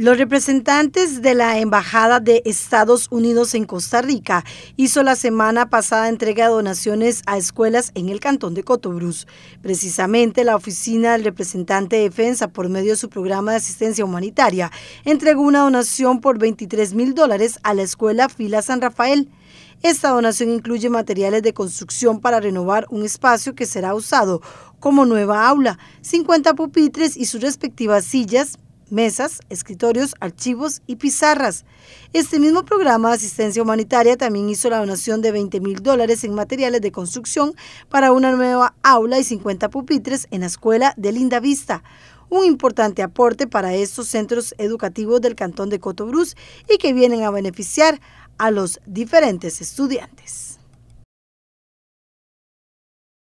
Los representantes de la Embajada de Estados Unidos en Costa Rica hizo la semana pasada entrega de donaciones a escuelas en el cantón de Cotobruz. Precisamente la oficina del representante de defensa por medio de su programa de asistencia humanitaria entregó una donación por 23 mil dólares a la escuela Fila San Rafael. Esta donación incluye materiales de construcción para renovar un espacio que será usado como nueva aula, 50 pupitres y sus respectivas sillas, mesas, escritorios, archivos y pizarras. Este mismo programa de asistencia humanitaria también hizo la donación de 20 mil dólares en materiales de construcción para una nueva aula y 50 pupitres en la escuela de Linda Vista. Un importante aporte para estos centros educativos del cantón de Cotobruz y que vienen a beneficiar a los diferentes estudiantes.